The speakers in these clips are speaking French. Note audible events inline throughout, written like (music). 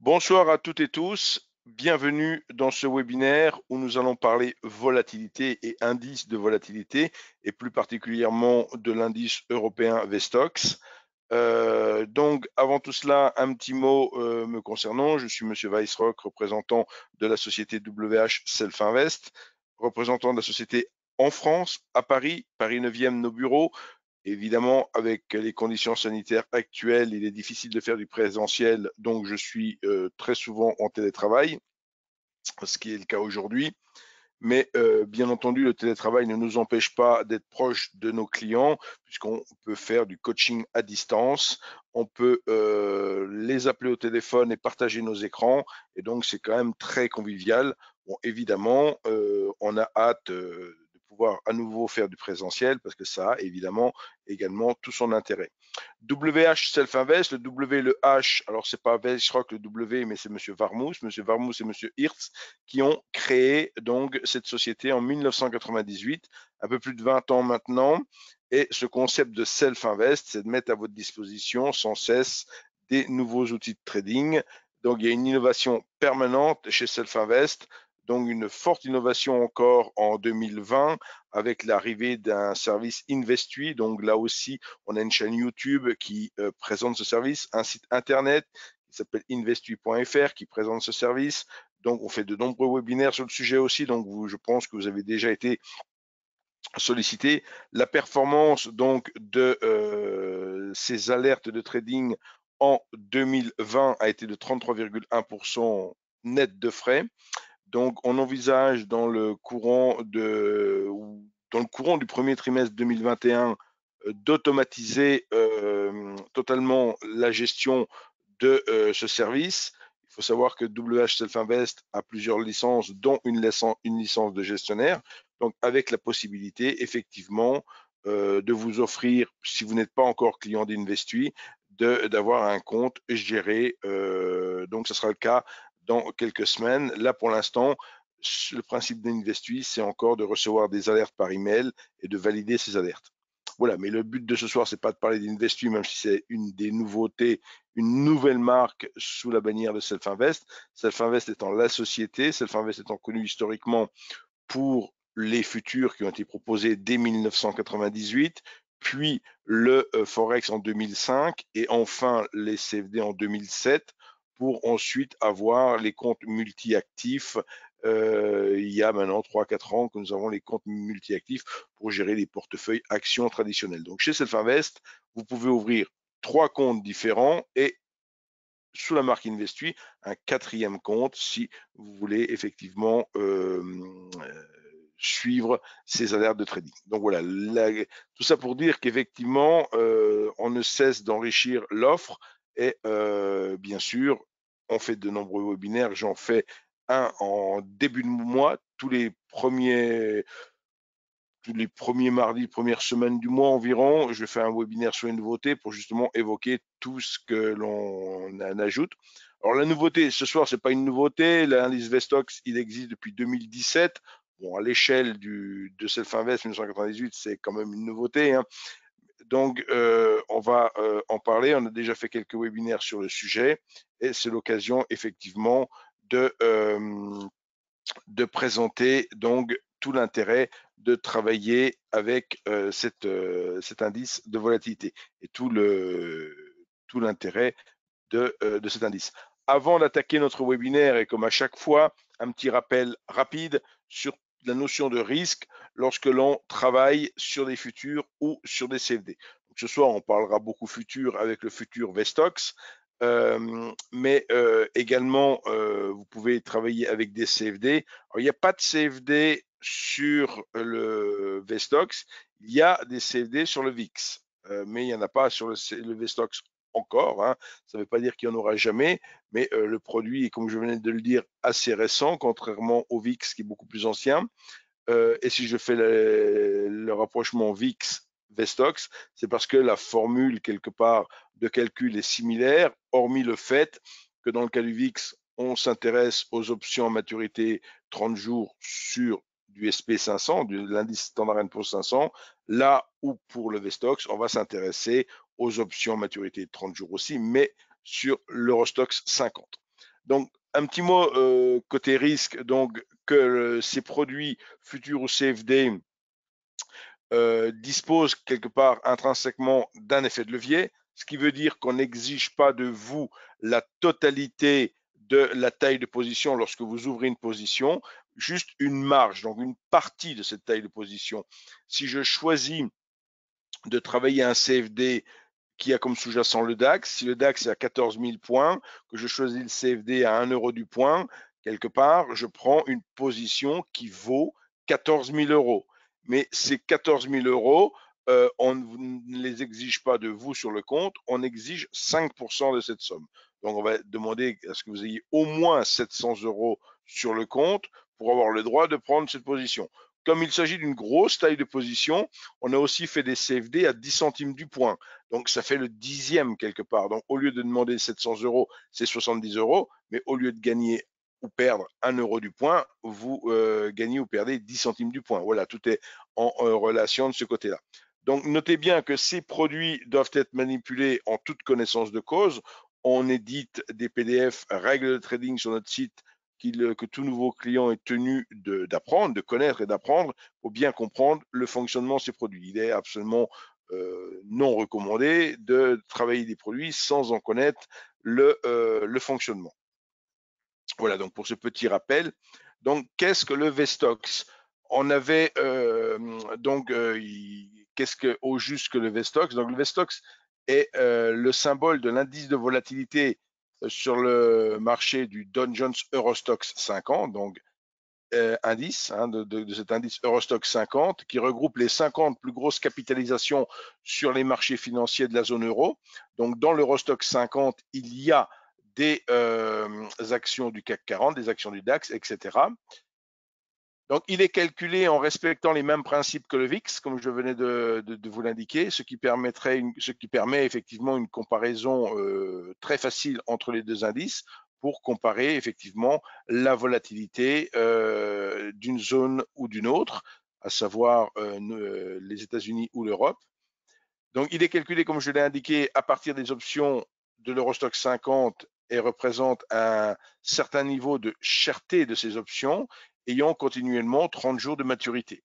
Bonsoir à toutes et tous. Bienvenue dans ce webinaire où nous allons parler volatilité et indices de volatilité et plus particulièrement de l'indice européen Vestox. Euh, donc, avant tout cela, un petit mot euh, me concernant. Je suis Monsieur Weissrock, représentant de la société WH Self Invest, représentant de la société en France, à Paris, Paris 9e, nos bureaux. Évidemment, avec les conditions sanitaires actuelles, il est difficile de faire du présentiel, donc je suis euh, très souvent en télétravail, ce qui est le cas aujourd'hui. Mais euh, bien entendu, le télétravail ne nous empêche pas d'être proche de nos clients, puisqu'on peut faire du coaching à distance, on peut euh, les appeler au téléphone et partager nos écrans, et donc c'est quand même très convivial. Bon, évidemment, on a hâte pouvoir à nouveau faire du présentiel parce que ça a évidemment également tout son intérêt. WH Self-Invest, le W, le H, alors c'est pas Vesrock le W, mais c'est Monsieur Varmous, Monsieur Varmous et Monsieur Hirtz qui ont créé donc cette société en 1998, un peu plus de 20 ans maintenant. Et ce concept de self-invest, c'est de mettre à votre disposition sans cesse des nouveaux outils de trading. Donc, il y a une innovation permanente chez Self-Invest donc une forte innovation encore en 2020 avec l'arrivée d'un service Investui. Donc là aussi, on a une chaîne YouTube qui euh, présente ce service, un site internet qui s'appelle investui.fr qui présente ce service. Donc on fait de nombreux webinaires sur le sujet aussi. Donc je pense que vous avez déjà été sollicité. La performance donc de euh, ces alertes de trading en 2020 a été de 33,1% net de frais. Donc, on envisage dans le courant, de, dans le courant du premier trimestre 2021 euh, d'automatiser totalement la gestion de ce service. Il faut savoir que WH Self Invest a plusieurs licences, dont une, licence, une licence de gestionnaire, donc avec la possibilité effectivement de vous offrir, si vous n'êtes pas encore client d'Investui, d'avoir un compte géré. donc, ce sera le cas dans quelques semaines. Là, pour l'instant, le principe d'Investui, c'est encore de recevoir des alertes par email et de valider ces alertes. Voilà, mais le but de ce soir, c'est pas de parler d'Investui, même si c'est une des nouveautés, une nouvelle marque sous la bannière de Self-Invest. Self-Invest étant la société, Self-Invest étant connu historiquement pour les futurs qui ont été proposés dès 1998, puis le euh, Forex en 2005 et enfin les CFD en 2007 pour ensuite avoir les comptes multi-actifs. Euh, il y a maintenant 3-4 ans que nous avons les comptes multi-actifs pour gérer les portefeuilles actions traditionnels. Donc chez Selfinvest, vous pouvez ouvrir trois comptes différents et sous la marque Investui, un quatrième compte si vous voulez effectivement euh, euh, suivre ces alertes de trading. Donc voilà, tout ça pour dire qu'effectivement, on ne cesse d'enrichir l'offre, et bien sûr, on fait de nombreux webinaires. J'en fais un en début de mois, tous les premiers tous les premiers mardis, première semaine du mois environ, je fais un webinaire sur les nouveautés pour justement évoquer tout ce que l'on ajoute. Alors la nouveauté, ce soir, c'est pas une nouveauté. L'indice Vestox, il existe depuis 2017. Bon, à l'échelle de Self Invest 1998, c'est quand même une nouveauté. Hein. Donc, euh, on va euh, en parler. On a déjà fait quelques webinaires sur le sujet et c'est l'occasion effectivement de, euh, de présenter donc tout l'intérêt de travailler avec cet indice de volatilité et tout l'intérêt tout de, de cet indice. Avant d'attaquer notre webinaire et comme à chaque fois, un petit rappel rapide sur la notion de risque lorsque l'on travaille sur des futurs ou sur des CFD. ce soir, on parlera beaucoup futur avec le futur VStox, euh, mais euh, également, euh, vous pouvez travailler avec des CFD. il n'y a pas de CFD sur le VStox, il y a des CFD sur le VIX, mais il n'y en a pas sur le, le encore. Hein. Ça ne veut pas dire qu'il n'y en aura jamais, mais euh, le produit est, comme je venais de le dire, assez récent, contrairement au VIX qui est beaucoup plus ancien. Euh, et si je fais le, rapprochement VIX Vestox, c'est parce que la formule quelque part de calcul est similaire, hormis le fait que dans le cas du VIX, on s'intéresse aux options à maturité 30 jours sur du SP500, de l'indice Standard pour 500, là où pour le Vestox, on va s'intéresser aux options maturité de 30 jours aussi, mais sur l'Eurostox 50. Donc, un petit mot euh, côté risque, donc que ces produits futurs ou cfd euh, disposent quelque part intrinsèquement d'un effet de levier, ce qui veut dire qu'on n'exige pas de vous la totalité de la taille de position lorsque vous ouvrez une position, juste une marge, donc une partie de cette taille de position. Si je choisis de travailler un CFD qui a comme sous-jacent le DAX, si le DAX est à 14 000 points, que je choisis le CFD à 1 euro du point, quelque part, je prends une position qui vaut 14 000 euros. Mais ces 14 000 euros, euh, on ne les exige pas de vous sur le compte, on exige 5% de cette somme. Donc, on va demander à ce que vous ayez au moins 700 euros sur le compte pour avoir le droit de prendre cette position. Comme il s'agit d'une grosse taille de position, on a aussi fait des CFD à 10 centimes du point. Donc ça fait le dixième quelque part. Donc au lieu de demander 700 euros, c'est 70 euros. Mais au lieu de gagner ou perdre 1 euro du point, vous euh, gagnez ou perdez 10 centimes du point. Voilà, tout est en relation de ce côté-là. Donc notez bien que ces produits doivent être manipulés en toute connaissance de cause. On édite des PDF règles de trading sur notre site euh, que tout nouveau client est tenu d'apprendre, de, connaître et d'apprendre pour bien comprendre le fonctionnement de ces produits. Il est absolument euh, non recommandé de travailler des produits sans en connaître euh, le, fonctionnement. Voilà donc pour ce petit rappel. Donc qu'est-ce que le Vestox On avait donc qu'est-ce que au juste que le Vestox Donc le Vestox est le symbole de l'indice de volatilité sur le marché du Dow Jones Eurostox 50, donc euh, indice, hein, de, cet indice Eurostox 50, qui regroupe les 50 plus grosses capitalisations sur les marchés financiers de la zone euro. Donc, dans l'Eurostox 50, il y a des euh, actions du CAC 40, des actions du DAX, etc. Donc, il est calculé en respectant les mêmes principes que le VIX, comme je venais de, vous l'indiquer, ce qui permettrait, ce qui permet effectivement une comparaison euh, très facile entre les deux indices pour comparer effectivement la volatilité euh, d'une zone ou d'une autre, à savoir euh, les États-Unis ou l'Europe. Donc, il est calculé, comme je l'ai indiqué, à partir des options de l'Eurostock 50 et représente un certain niveau de cherté de ces options ayant continuellement 30 jours de maturité.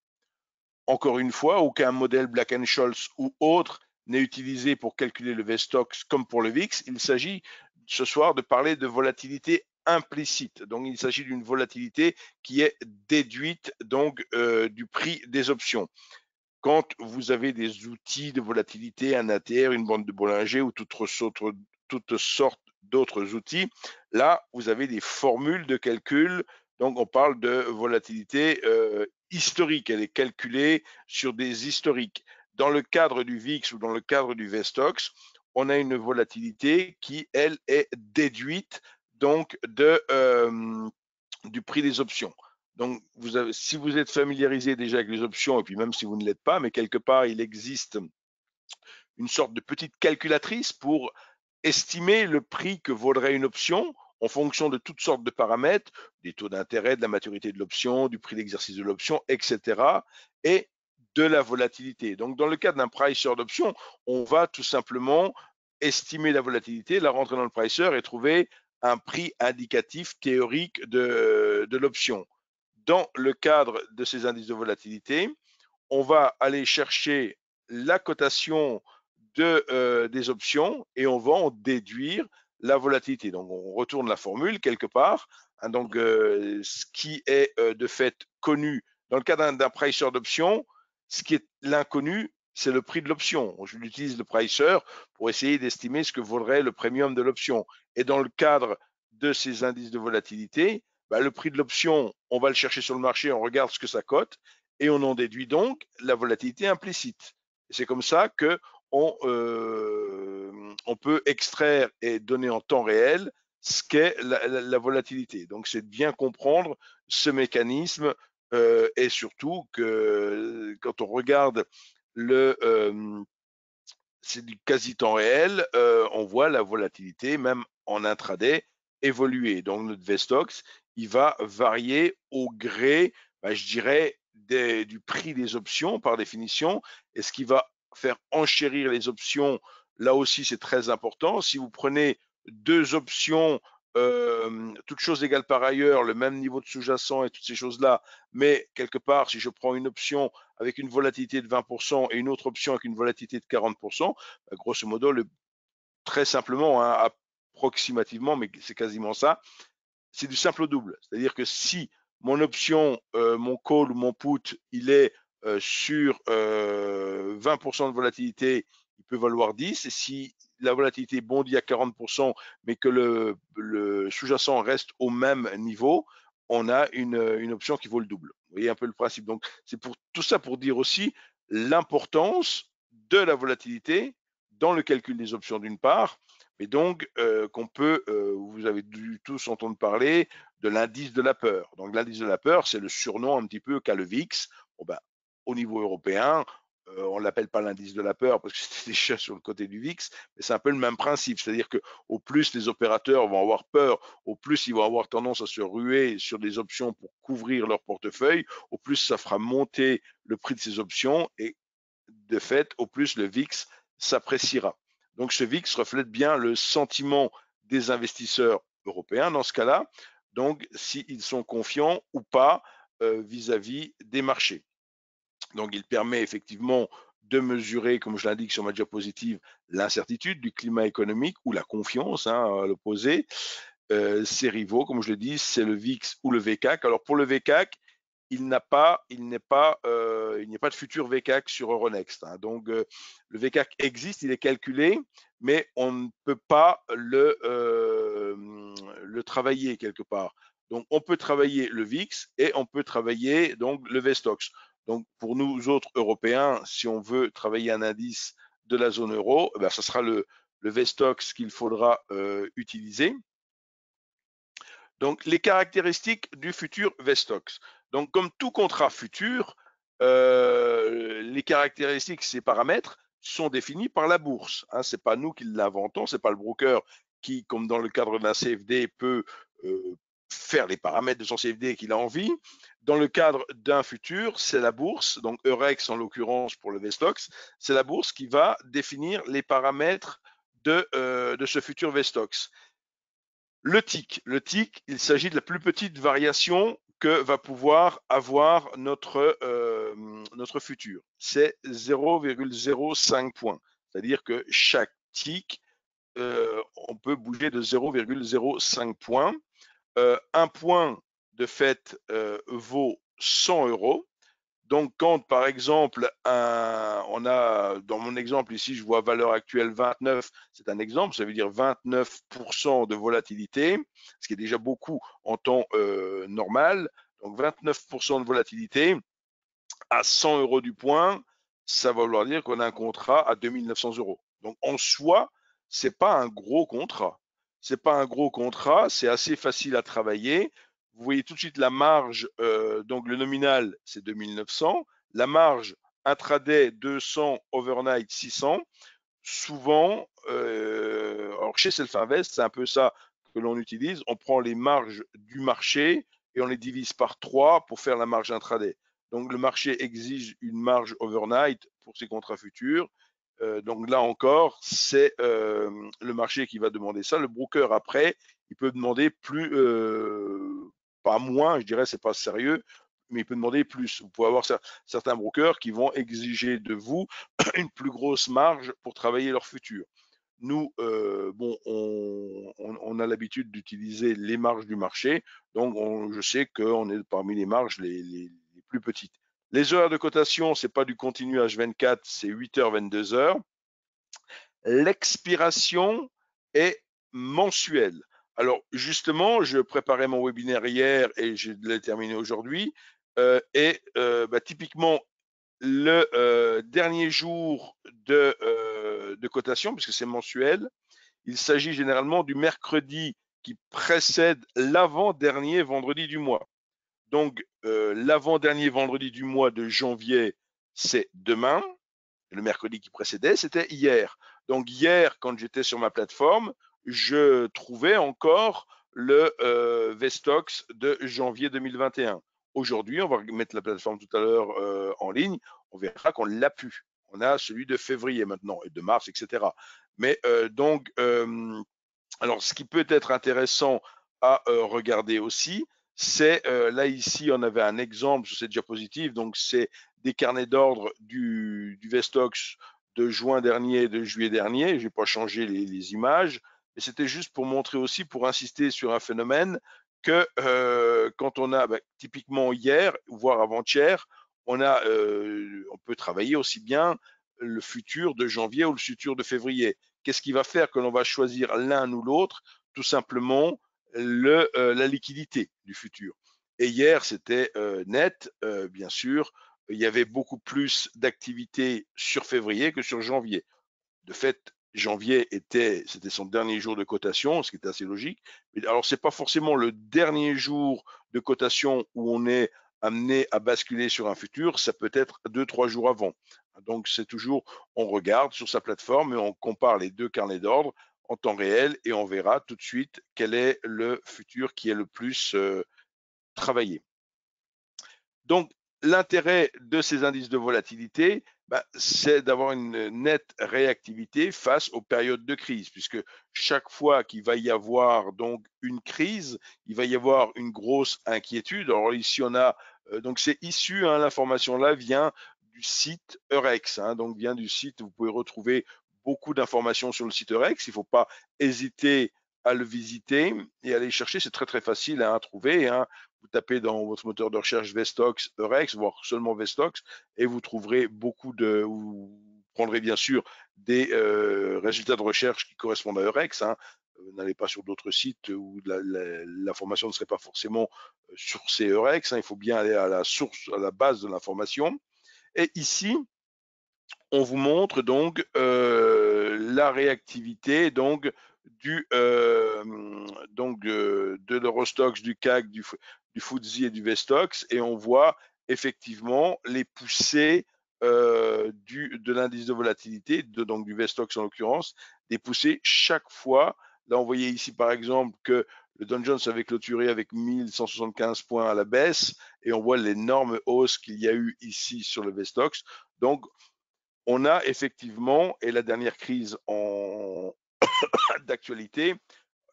Encore une fois, aucun modèle Black Scholes ou autre n'est utilisé pour calculer le VSTOX comme pour le VIX. Il s'agit ce soir de parler de volatilité implicite. Donc, il s'agit d'une volatilité qui est déduite donc euh, du prix des options. Quand vous avez des outils de volatilité, un ATR, une bande de Bollinger ou toutes sortes d'autres outils, là, vous avez des formules de calcul donc on parle de volatilité euh, historique, elle est calculée sur des historiques. Dans le cadre du VIX ou dans le cadre du VESTOX, on a une volatilité qui, elle, est déduite donc euh, du prix des options. Donc, si vous êtes familiarisé déjà avec les options, et puis même si vous ne l'êtes pas, mais quelque part, il existe une sorte de petite calculatrice pour estimer le prix que vaudrait une option en fonction de toutes sortes de paramètres, des taux d'intérêt, de la maturité de l'option, du prix d'exercice de l'option, etc. et de la volatilité. Donc, dans le cadre d'un pricer d'option, on va tout simplement estimer la volatilité, la rentrer dans le pricer et trouver un prix indicatif théorique de, l'option. Dans le cadre de ces indices de volatilité, on va aller chercher la cotation euh, des options et on va en déduire la volatilité. Donc on retourne la formule quelque part. Hein, donc euh, ce qui est euh, de fait connu dans le cadre d'un pricer d'option, ce qui est l'inconnu, c'est le prix de l'option. Je l'utilise le pricer pour essayer d'estimer ce que vaudrait le premium de l'option. Et dans le cadre de ces indices de volatilité, bah, le prix de l'option, on va le chercher sur le marché, on regarde ce que ça cote et on en déduit donc la volatilité implicite. C'est comme ça que euh, on, peut extraire et donner en temps réel ce qu'est la, volatilité. Donc, c'est de bien comprendre ce mécanisme euh, et surtout que quand on regarde le euh, c'est du quasi temps réel, on voit la volatilité même en intraday évoluer. Donc notre VSTOX, il va varier au gré, bah, je dirais, du prix des options par définition, et ce qui va faire enchérir les options, là aussi c'est très important. Si vous prenez deux options, euh, toutes choses égales par ailleurs, le même niveau de sous-jacent et toutes ces choses-là, mais quelque part, si je prends une option avec une volatilité de 20% et une autre option avec une volatilité de 40%, bah, grosso modo, le, très simplement, hein, approximativement, mais c'est quasiment ça, c'est du simple au double. C'est-à-dire que si mon option, euh, mon call ou mon put, il est euh, sur 20% euh, de volatilité, il peut valoir 10. Et si la volatilité bondit à 40%, mais que le, sous-jacent reste au même niveau, on a une, option qui vaut le double. Vous voyez un peu le principe. Donc, c'est tout ça pour dire aussi l'importance de la volatilité dans le calcul des options d'une part, mais donc euh, qu'on peut, vous avez tous entendu parler de l'indice de la peur. Donc l'indice de la peur, c'est le surnom un petit peu qu'a le VIX. Bon, ben, au niveau européen, on euh, on l'appelle pas l'indice de la peur parce que (laughs) c'était déjà sur le côté du VIX, mais c'est un peu le même principe. C'est-à-dire que au plus les opérateurs vont avoir peur, au plus ils vont avoir tendance à se ruer sur des options pour couvrir leur portefeuille, au plus ça fera monter le prix de ces options et de fait, au plus le VIX s'appréciera. Donc ce VIX reflète bien le sentiment des investisseurs européens dans ce cas-là, donc s'ils sont confiants ou pas vis à -vis des marchés. Donc, il permet effectivement de mesurer, comme je l'indique sur ma diapositive, l'incertitude du climat économique ou la confiance, hein, à l'opposé. Euh, rivaux, comme je le dis, c'est le VIX ou le VCAC. Alors pour le VCAC, il n'a pas, il n'est pas, euh, il n'y a pas de futur VCAC sur Euronext. Hein. Donc euh, le VCAC existe, il est calculé, mais on ne peut pas le, euh, travailler quelque part. Donc on peut travailler le VIX et on peut travailler donc le VSTOX. Donc, pour nous autres Européens, si on veut travailler un indice de la zone euro, ce eh ben, sera le, le Vestox qu'il faudra euh, utiliser. Donc, les caractéristiques du futur Vestox. Donc, comme tout contrat futur, euh, les caractéristiques, ces paramètres sont définis par la bourse. Hein. Ce n'est pas nous qui l'inventons, ce n'est pas le broker qui, comme dans le cadre d'un CFD, peut euh, faire les paramètres de son CFD qu'il a envie. Dans le cadre d'un futur, c'est la bourse, donc Eurex en l'occurrence pour le Vestox, c'est la bourse qui va définir les paramètres de, euh, ce futur Vestox. Le TIC, le il s'agit de la plus petite variation que va pouvoir avoir notre, euh, notre futur. C'est 0,05 points, c'est-à-dire que chaque TIC, euh, on peut bouger de 0,05 points. Euh, un point de fait euh, vaut 100 euros. Donc, quand par exemple, on a dans mon exemple ici, je vois valeur actuelle 29, c'est un exemple, ça veut dire 29% de volatilité, ce qui est déjà beaucoup en temps euh, normal. Donc, 29% de volatilité à 100 euros du point, ça va vouloir dire qu'on a un contrat à 2900 euros. Donc, en soi, ce n'est pas un gros contrat c'est pas un gros contrat, c'est assez facile à travailler. Vous voyez tout de suite la marge, euh, donc le nominal, c'est 2900. La marge intraday 200, overnight 600. Souvent, euh, chez Self-Invest, c'est un peu ça que l'on utilise. On prend les marges du marché et on les divise par 3 pour faire la marge intraday. Donc le marché exige une marge overnight pour ses contrats futurs euh, donc là encore, c'est euh, le marché qui va demander ça. Le broker après, il peut demander plus, euh, pas moins, je dirais, c'est pas sérieux, mais il peut demander plus. Vous pouvez avoir certains brokers qui vont exiger de vous (clears throat) une plus grosse marge pour travailler leur futur. Nous, bon, on, a l'habitude d'utiliser les marges du marché, donc je sais qu'on est parmi les marges les plus petites. Les heures de cotation, c'est pas du continu H24, c'est 8h, 22h. L'expiration est mensuelle. Alors justement, je préparais mon webinaire hier et je l'ai terminé aujourd'hui. Euh, et euh, bah, typiquement, le euh, dernier jour de, de cotation, puisque c'est mensuel, il s'agit généralement du mercredi qui précède l'avant-dernier vendredi du mois. Donc, euh, l'avant-dernier vendredi du mois de janvier, c'est demain. Le mercredi qui précédait, c'était hier. Donc, hier, quand j'étais sur ma plateforme, je trouvais encore le euh, Vestox de janvier 2021. Aujourd'hui, on va mettre la plateforme tout à l'heure euh, en ligne. On verra qu'on l'a pu. On a celui de février maintenant et de mars, etc. Mais donc, alors, ce qui peut être intéressant à regarder aussi, c'est euh, là ici on avait un exemple sur cette diapositive donc c'est des carnets d'ordre du, du, Vestox de juin dernier et de juillet dernier j'ai pas changé les, les images mais c'était juste pour montrer aussi pour insister sur un phénomène que euh, quand on a bah, typiquement hier voire avant-hier on a euh, on peut travailler aussi bien le futur de janvier ou le futur de février qu'est-ce qui va faire que l'on va choisir l'un ou l'autre tout simplement le, euh, la liquidité du futur. Et hier, c'était euh, net, euh, bien sûr. Il y avait beaucoup plus d'activités sur février que sur janvier. De fait, janvier était, c'était son dernier jour de cotation, ce qui est assez logique. Mais alors, n'est pas forcément le dernier jour de cotation où on est amené à basculer sur un futur, ça peut être deux, trois jours avant. Donc, c'est toujours, on regarde sur sa plateforme et on compare les deux carnets d'ordre temps réel et on verra tout de suite quel est le futur qui est le plus euh, travaillé. Donc, l'intérêt de ces indices de volatilité, bah, c'est d'avoir une nette réactivité face aux périodes de crise, puisque chaque fois qu'il va y avoir donc une crise, il va y avoir une grosse inquiétude. Alors ici on a euh, donc c'est issu, hein, l'information là vient du site Eurex, hein, donc vient du site. Vous pouvez retrouver beaucoup d'informations sur le site Eurex. Il ne faut pas hésiter à le visiter et aller chercher. C'est très très facile hein, à, trouver. Hein. Vous tapez dans votre moteur de recherche Vestox Eurex, voire seulement Vestox, et vous trouverez beaucoup de. Vous prendrez bien sûr des euh, résultats de recherche qui correspondent à Eurex. Hein. Euh, n'allez pas sur d'autres sites où l'information ne serait pas forcément euh, sur ces Eurex. Il faut bien aller à la source, à la base de l'information. Et ici, on vous montre donc euh, la réactivité donc du euh, de, l'Eurostox, du CAC, du, du FTSE et du Vestox, et on voit effectivement les poussées euh, de l'indice de volatilité, donc du Vestox en l'occurrence, des poussées chaque fois. Là, on voyait ici par exemple que le Dow Jones avait clôturé avec 1175 points à la baisse, et on voit l'énorme hausse qu'il y a eu ici sur le Vestox. Donc, on a effectivement, et la dernière crise en (coughs) d'actualité,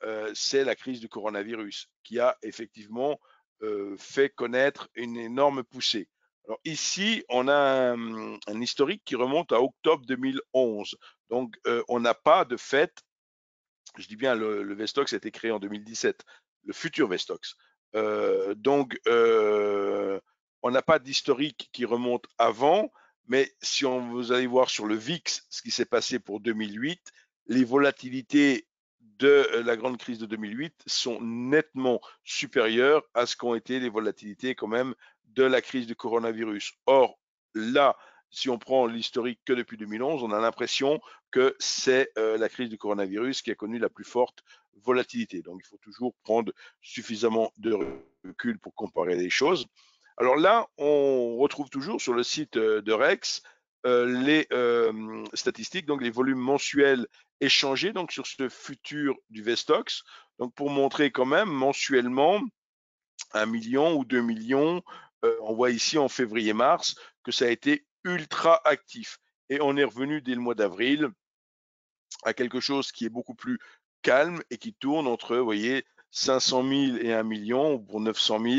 euh, c'est la crise du coronavirus qui a effectivement euh, fait connaître une énorme poussée. Alors ici, on a un, historique qui remonte à octobre 2011. Donc, euh, on n'a pas de fait, je dis bien, le, le, Vestox a été créé en 2017, le futur Vestox. donc, on n'a pas d'historique qui remonte avant. Mais si on vous allez voir sur le VIX ce qui s'est passé pour 2008, les volatilités de euh, la grande crise de 2008 sont nettement supérieures à ce qu'ont été les volatilités quand même de la crise du coronavirus. Or, là, si on prend l'historique que depuis 2011, on a l'impression que c'est euh, la crise du coronavirus qui a connu la plus forte volatilité. Donc, il faut toujours prendre suffisamment de recul pour comparer les choses. Alors là, on retrouve toujours sur le site euh, de Rex euh, les euh, statistiques, donc les volumes mensuels échangés donc sur ce futur du Vestox, donc pour montrer quand même mensuellement un million ou deux millions. on voit ici en février-mars que ça a été ultra actif et on est revenu dès le mois d'avril à quelque chose qui est beaucoup plus calme et qui tourne entre, voyez, 500 000 et 1 million ou pour 900 000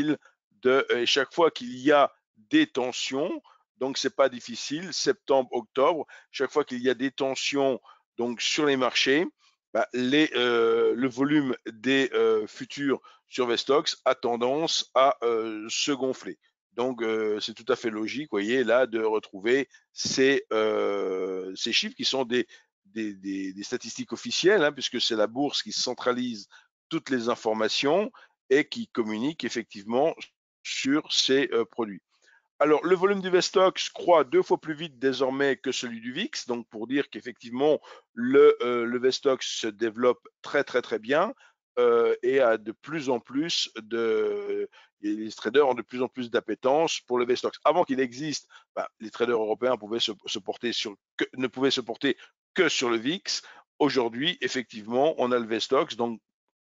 euh, chaque fois qu'il y a des tensions, donc c'est pas difficile, septembre, octobre, chaque fois qu'il y a des tensions donc sur les marchés, bah, les, euh, le volume des euh, futurs sur Vestox a tendance à se gonfler. Donc c'est tout à fait logique, voyez, là, de retrouver ces, ces chiffres qui sont des, des, statistiques officielles, hein, puisque c'est la bourse qui centralise toutes les informations et qui communique effectivement sur ces euh, produits. Alors, le volume du Vestox croît deux fois plus vite désormais que celui du VIX, donc pour dire qu'effectivement, le, euh, le Vestox se développe très, très, très bien euh, et a de plus en plus de. les traders ont de plus en plus d'appétence pour le Vestox. Avant qu'il existe, bah, les traders européens pouvaient se, porter ne pouvaient se porter que sur le VIX. Aujourd'hui, effectivement, on a le Vestox, donc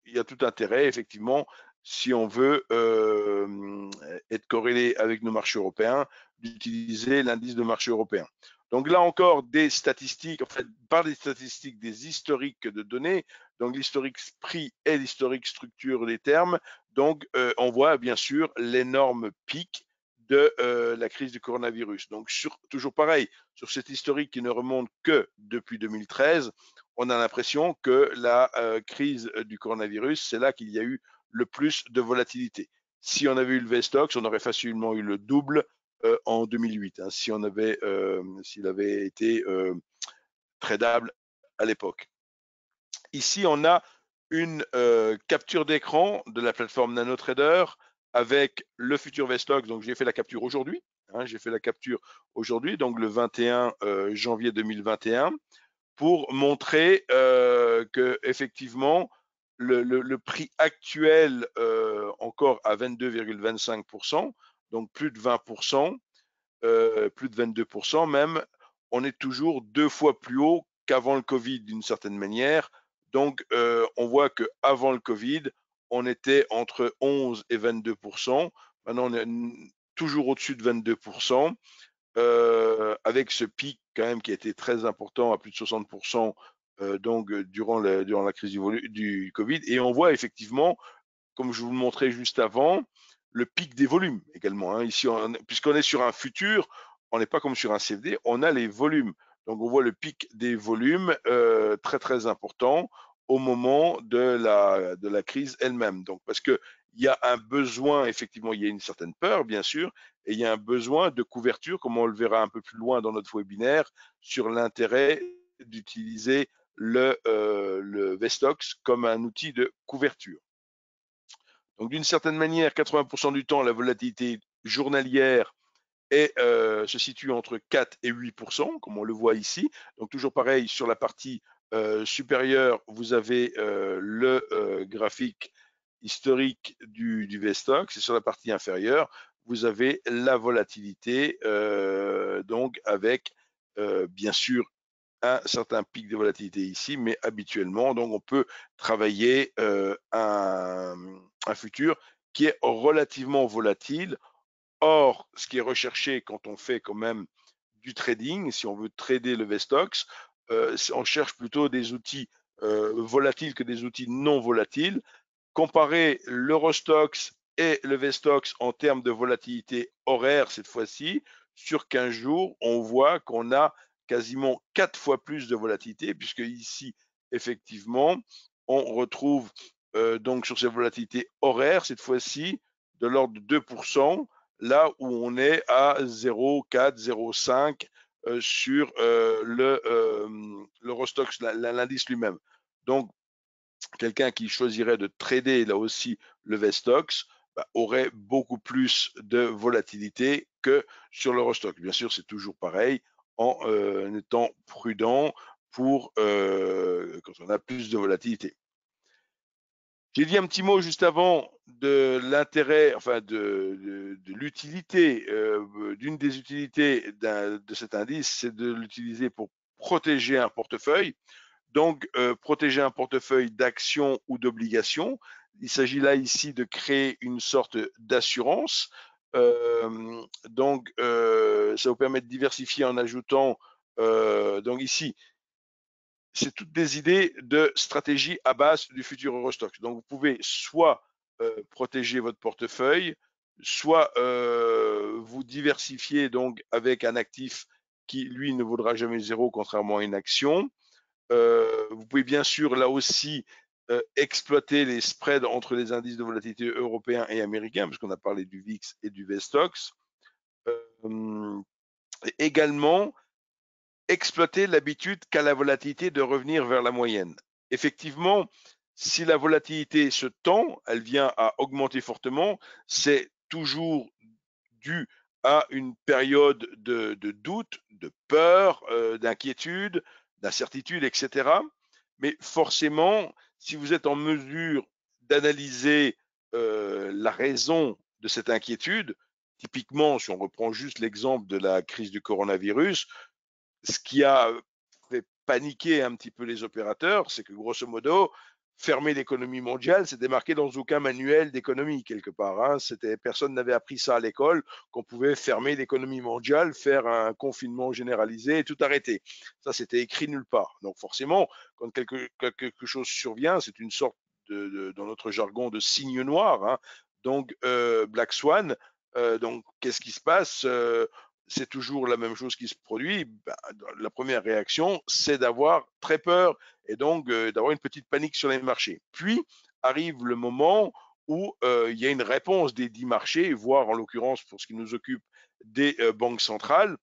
il y a tout intérêt, effectivement, si on veut euh, être corrélé avec nos marchés européens, d'utiliser l'indice de marché européen. Donc là encore, des statistiques, en fait, par des statistiques, des historiques de données, donc l'historique prix et l'historique structure des termes. Donc euh, on voit bien sûr l'énorme pic de euh, la crise du coronavirus. Donc toujours pareil, sur cette historique qui ne remonte que depuis 2013, on a l'impression que la crise du coronavirus, c'est là qu'il y a eu le plus de volatilité. Si on avait eu le VSTOX, on aurait facilement eu le double euh, en 2008, hein, si on avait, euh, s'il avait été euh, tradable à l'époque. Ici, on a une capture d'écran de la plateforme NanoTrader avec le futur VSTOX. Donc, j'ai fait la capture aujourd'hui. Hein, j'ai fait la capture aujourd'hui, donc le 21 janvier 2021, pour montrer que effectivement le, prix actuel euh, encore à 22,25%, donc plus de 20%, euh, plus de 22% même, on est toujours deux fois plus haut qu'avant le Covid d'une certaine manière. Donc, euh, on voit qu'avant le Covid, on était entre 11 et 22 Maintenant, on est toujours au-dessus de 22 avec ce pic quand même qui a été très important à plus de 60 euh, donc euh, durant, durant la crise du, Covid. Et on voit effectivement, comme je vous le montrais juste avant, le pic des volumes également. Hein. Ici, puisqu'on est sur un futur, on n'est pas comme sur un CFD, on a les volumes. Donc on voit le pic des volumes euh, très très important au moment de la, de la crise elle-même. Donc parce que il y a un besoin, effectivement, il y a une certaine peur, bien sûr, et il y a un besoin de couverture, comme on le verra un peu plus loin dans notre webinaire, sur l'intérêt d'utiliser le, euh, le Vestox comme un outil de couverture. Donc d'une certaine manière, 80% du temps, la volatilité journalière euh, se situe entre 4 et 8%, comme on le voit ici. Donc toujours pareil, sur la partie euh, supérieure, vous avez le graphique historique du, du VSTOX et sur la partie inférieure, vous avez la volatilité, donc avec bien sûr un certain pic de volatilité ici, mais habituellement, donc on peut travailler euh, un, futur qui est relativement volatile. Or, ce qui est recherché quand on fait quand même du trading, si on veut trader le Vestox, euh, on cherche plutôt des outils euh, volatiles que des outils non volatiles. Comparer l'Eurostox et le Vestox en termes de volatilité horaire cette fois-ci, sur 15 jours, on voit qu'on a quasiment quatre fois plus de volatilité, puisque ici, effectivement, on retrouve euh, donc sur ces volatilités horaires, cette fois-ci, de l'ordre de 2%, là où on est à 0,4, 0,5 euh, sur euh, le, l'Eurostox, l'indice lui-même. Donc, quelqu'un qui choisirait de trader là aussi le Vestox bah, aurait beaucoup plus de volatilité que sur l'Eurostox. Bien sûr, c'est toujours pareil, en euh, étant prudent pour euh, quand on a plus de volatilité. J'ai dit un petit mot juste avant de l'intérêt, enfin de, l'utilité, euh, d'une des utilités de cet indice, c'est de l'utiliser pour protéger un portefeuille. Donc, protéger un portefeuille d'actions ou d'obligations. Il s'agit là ici de créer une sorte d'assurance euh, donc, euh, ça vous permet de diversifier en ajoutant, euh, donc ici, c'est toutes des idées de stratégie à base du futur Eurostox. Donc, vous pouvez soit protéger votre portefeuille, soit vous diversifier donc avec un actif qui lui ne vaudra jamais zéro contrairement à une action. vous pouvez bien sûr là aussi euh, exploiter les spreads entre les indices de volatilité européens et américains, puisqu'on a parlé du VIX et du VSTOX. Euh, également, exploiter l'habitude qu'a la volatilité de revenir vers la moyenne. Effectivement, si la volatilité se tend, elle vient à augmenter fortement, c'est toujours dû à une période de, doute, de peur, euh, d'inquiétude, d'incertitude, etc. Mais forcément, si vous êtes en mesure d'analyser euh, la raison de cette inquiétude, typiquement, si on reprend juste l'exemple de la crise du coronavirus, ce qui a fait paniquer un petit peu les opérateurs, c'est que grosso modo, fermer l'économie mondiale, c'était marqué dans aucun manuel d'économie quelque part. Hein. C'était personne n'avait appris ça à l'école qu'on pouvait fermer l'économie mondiale, faire un confinement généralisé et tout arrêter. Ça c'était écrit nulle part. Donc forcément, quand quelque, quelque chose survient, c'est une sorte de, dans notre jargon de signe noir. Hein. Donc euh, Black Swan. Euh, donc qu'est-ce qui se passe euh, c'est toujours la même chose qui se produit, ben, la première réaction, c'est d'avoir très peur et donc euh, d'avoir une petite panique sur les marchés. Puis arrive le moment où euh, il y a une réponse des dix marchés, voire en l'occurrence pour ce qui nous occupe des euh, banques centrales.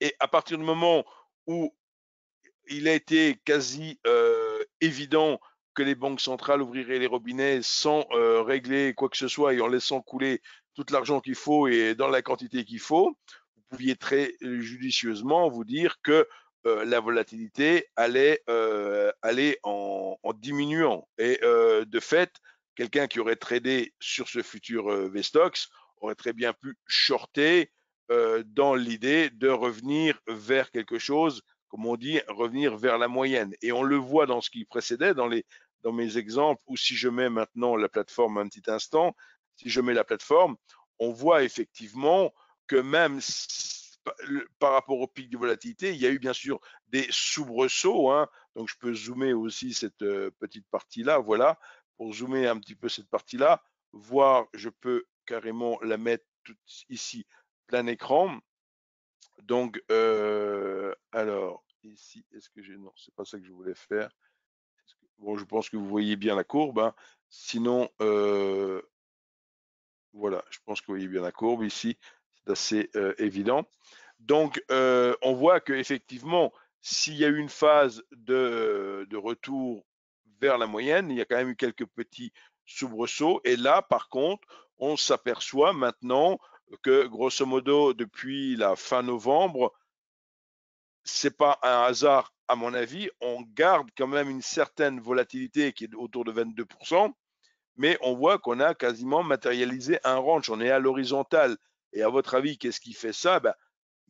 Et à partir du moment où il a été quasi évident que les banques centrales ouvriraient les robinets sans régler quoi que ce soit et en laissant couler tout l'argent qu'il faut et dans la quantité qu'il faut pouviez très euh, judicieusement vous dire que euh, la volatilité allait euh, aller en, en, diminuant. Et de fait, quelqu'un qui aurait tradé sur ce futur Vestox aurait très bien pu shorter dans l'idée de revenir vers quelque chose, comme on dit, revenir vers la moyenne. Et on le voit dans ce qui précédait, dans, les, dans mes exemples, ou si je mets maintenant la plateforme un petit instant, si je mets la plateforme, on voit effectivement que même par rapport au pic de volatilité, il y a eu bien sûr des soubresauts. Hein. Donc, je peux zoomer aussi cette euh, petite partie-là. Voilà, pour zoomer un petit peu cette partie-là, voir, je peux carrément la mettre tout ici, plein écran. Donc, euh, alors, ici, est-ce que j'ai. Non, c'est pas ça que je voulais faire. Bon, je pense que vous voyez bien la courbe. Hein. Sinon, euh, voilà, je pense que vous voyez bien la courbe ici. C'est euh, évident. Donc, euh, on voit qu'effectivement, s'il y a eu une phase euh, de, retour vers la moyenne, il y a quand même eu quelques petits soubresauts. Et là, par contre, on s'aperçoit maintenant que, grosso modo, depuis la fin novembre, c'est pas un hasard, à mon avis. On garde quand même une certaine volatilité qui est autour de 22%, mais on voit qu'on a quasiment matérialisé un range. On est à l'horizontale et à votre avis, qu'est-ce qui fait ça ben,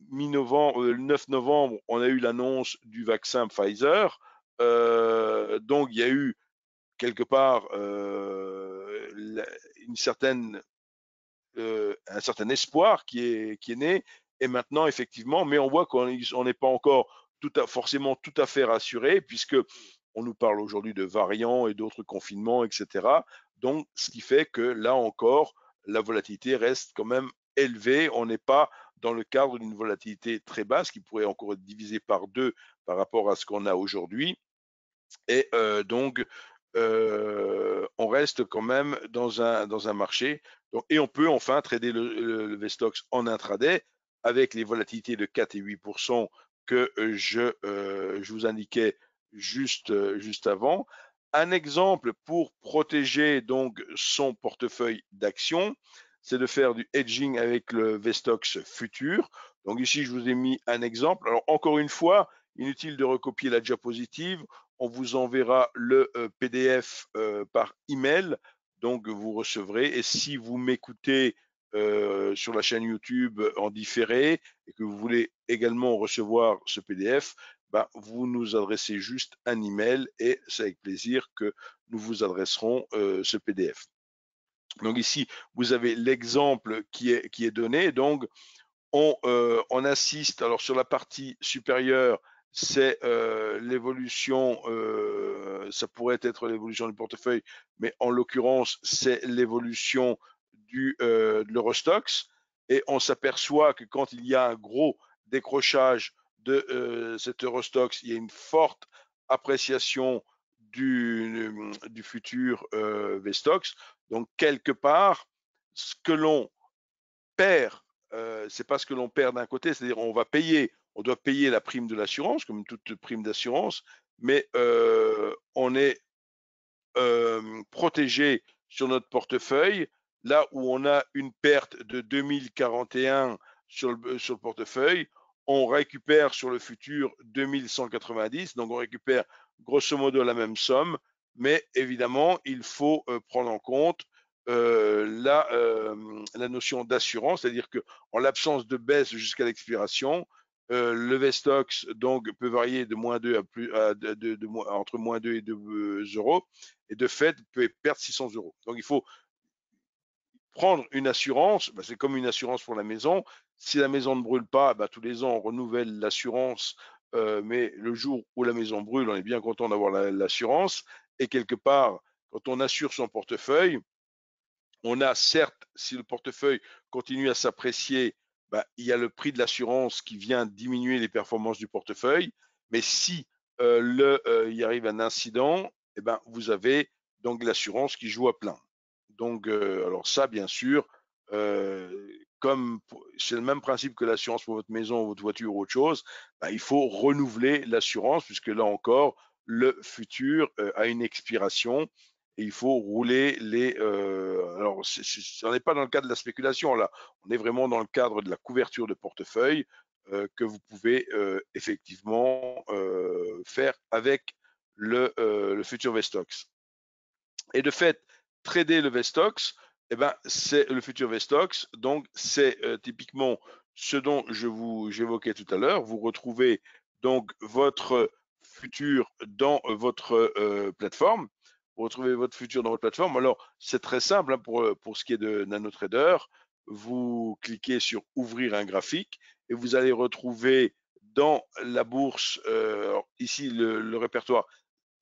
mi-novembre, euh, le 9 novembre, on a eu l'annonce du vaccin Pfizer. Euh, donc, il y a eu quelque part euh, une certaine, un certain espoir qui est, qui est né. Et maintenant, effectivement, mais on voit qu'on n'est pas encore tout à, forcément tout à fait rassuré, puisque on nous parle aujourd'hui de variants et d'autres confinements, etc. Donc, ce qui fait que là encore, la volatilité reste quand même on n'est pas dans le cadre d'une volatilité très basse qui pourrait encore être divisée par deux par rapport à ce qu'on a aujourd'hui. Et euh, donc, euh, on reste quand même dans un, marché. et on peut enfin trader le, le, VSTOX en intraday avec les volatilités de 4 et 8 que euh, je, vous indiquais juste, juste avant. Un exemple pour protéger donc son portefeuille d'actions, c'est de faire du hedging avec le Vestox futur. Donc ici, je vous ai mis un exemple. Alors encore une fois, inutile de recopier la diapositive. On vous enverra le euh, PDF euh, par email. Donc vous recevrez. Et si vous m'écoutez euh, sur la chaîne YouTube en différé et que vous voulez également recevoir ce PDF, ben, vous nous adressez juste un email et c'est avec plaisir que nous vous adresserons ce PDF. Donc ici, vous avez l'exemple qui est, qui est donné. Donc, on, euh, assiste, alors sur la partie supérieure, c'est euh, l'évolution, euh, ça pourrait être l'évolution du portefeuille, mais en l'occurrence, c'est l'évolution de l'Eurostox. Et on s'aperçoit que quand il y a un gros décrochage de cet Eurostox, il y a une forte appréciation du, du futur v euh, Vestox. Donc, quelque part, ce que l'on perd, ce euh, c'est pas ce que l'on perd d'un côté, c'est-à-dire on va payer, on doit payer la prime de l'assurance, comme toute prime d'assurance, mais euh, on est protégé sur notre portefeuille, là où on a une perte de 2041 sur sur le portefeuille, on récupère sur le futur 2190, donc on récupère grosso modo la même somme, mais évidemment, il faut euh, prendre en compte euh, euh, la, notion d'assurance, c'est-à-dire qu'en l'absence de baisse jusqu'à l'expiration, le Vestox donc peut varier de moins 2 à plus entre moins 2 et 2 euros et de fait peut perdre 600 euros. Donc il faut prendre une assurance, bah, c'est comme une assurance pour la maison, si la maison ne brûle pas, bah, tous les ans, on renouvelle l'assurance, euh, mais le jour où la maison brûle, on est bien content d'avoir l'assurance. et quelque part, quand on assure son portefeuille, on a certes, si le portefeuille continue à s'apprécier, bah, il y a le prix de l'assurance qui vient diminuer les performances du portefeuille, mais si euh, le, euh, il arrive un incident, eh ben, vous avez donc l'assurance qui joue à plein. Donc, euh, alors ça, bien sûr, comme c'est le même principe que l'assurance pour votre maison, votre voiture ou autre chose, bah, il faut renouveler l'assurance puisque là encore, le futur euh, a une expiration et il faut rouler les. Euh, alors, on n'est pas dans le cadre de la spéculation là, on est vraiment dans le cadre de la couverture de portefeuille euh, que vous pouvez effectivement faire avec le, le futur Vestox. Et de fait, trader le Vestox, eh bien, c'est le futur Vestox. Donc, c'est euh, typiquement ce dont je vous j'évoquais tout à l'heure. Vous retrouvez donc votre futur dans votre euh, plateforme. Vous retrouvez votre futur dans votre plateforme. Alors, c'est très simple hein, pour, ce qui est de NanoTrader. Vous cliquez sur Ouvrir un graphique et vous allez retrouver dans la bourse, euh, ici le, répertoire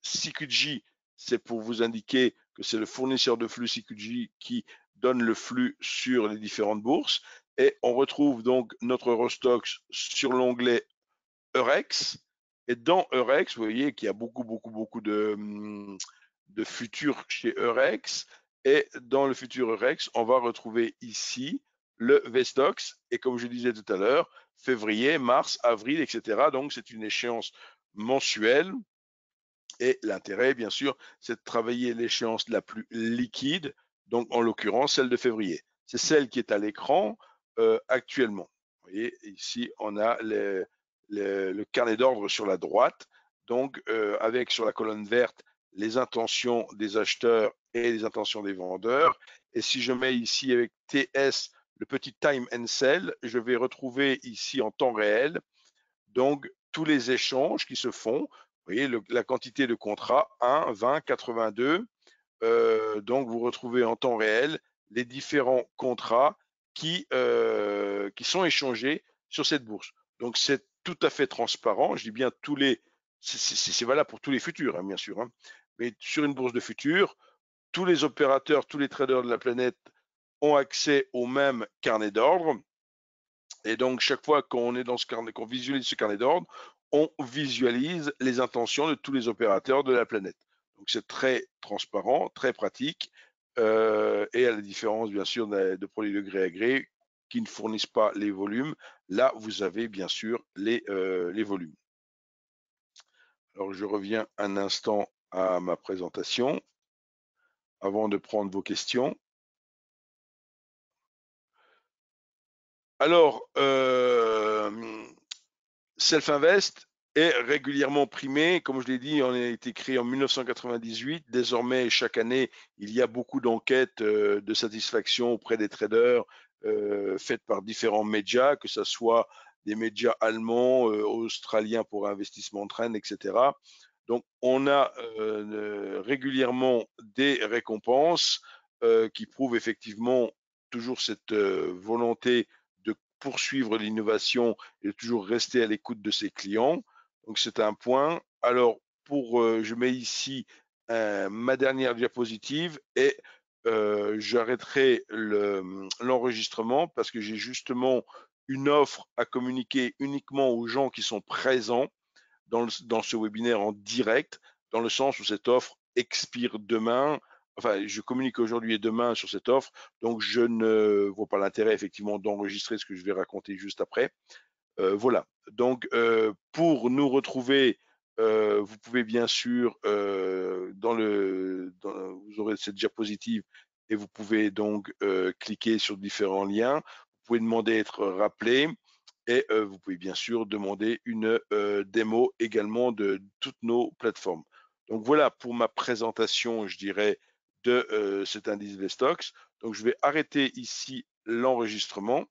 CQG, c'est pour vous indiquer que c'est le fournisseur de flux CQG qui donne le flux sur les différentes bourses. Et on retrouve donc notre Eurostox sur l'onglet Eurex. Et dans Eurex, vous voyez qu'il y a beaucoup, beaucoup, beaucoup de, hum, de futurs chez Eurex. Et dans le futur Eurex, on va retrouver ici le Vestox. Et comme je disais tout à l'heure, février, mars, avril, etc. Donc, c'est une échéance mensuelle et l'intérêt, bien sûr, c'est de travailler l'échéance la plus liquide, donc en l'occurrence celle de février. C'est celle qui est à l'écran euh, actuellement. Vous voyez, ici, on a le carnet d'ordre sur la droite, donc euh, avec sur la colonne verte les intentions des acheteurs et les intentions des vendeurs. Et si je mets ici avec TS le petit time and sell, je vais retrouver ici en temps réel donc tous les échanges qui se font vous voyez la quantité de contrats 1, 20, 82. donc vous retrouvez en temps réel les différents contrats qui, euh, qui sont échangés sur cette bourse. Donc c'est tout à fait transparent. Je dis bien tous les, c'est valable pour tous les futurs, hein, bien sûr. Hein. Mais sur une bourse de futurs, tous les opérateurs, tous les traders de la planète ont accès au même carnet d'ordre. Et donc, chaque fois qu'on est dans ce carnet, qu'on visualise ce carnet d'ordre, on visualise les intentions de tous les opérateurs de la planète. Donc c'est très transparent, très pratique, euh, et à la différence bien sûr de, produits de gré à gré qui ne fournissent pas les volumes, là vous avez bien sûr les, euh, volumes. Alors je reviens un instant à ma présentation avant de prendre vos questions. Alors, euh, Self-Invest est régulièrement primé. Comme je l'ai dit, on a été créé en 1998. Désormais, chaque année, il y a beaucoup d'enquêtes euh, de satisfaction auprès des traders euh, faites par différents médias, que ce soit des médias allemands, euh, australiens pour investissement train, etc. Donc, on a régulièrement des récompenses qui prouvent effectivement toujours cette volonté poursuivre l'innovation et toujours rester à l'écoute de ses clients. Donc c'est un point. Alors pour, euh, je mets ici euh, ma dernière diapositive et euh, j'arrêterai l'enregistrement parce que j'ai justement une offre à communiquer uniquement aux gens qui sont présents dans ce webinaire en direct, dans le sens où cette offre expire demain enfin, je communique aujourd'hui et demain sur cette offre, donc je ne vois pas l'intérêt effectivement d'enregistrer ce que je vais raconter juste après. Euh, voilà. Donc, euh, pour nous retrouver, euh, vous pouvez bien sûr, dans le, vous aurez cette diapositive et vous pouvez donc cliquer sur différents liens. Vous pouvez demander à être rappelé et vous pouvez bien sûr demander une démo également de toutes nos plateformes. Donc voilà pour ma présentation, je dirais, de euh, cet indice stocks Donc, je vais arrêter ici l'enregistrement.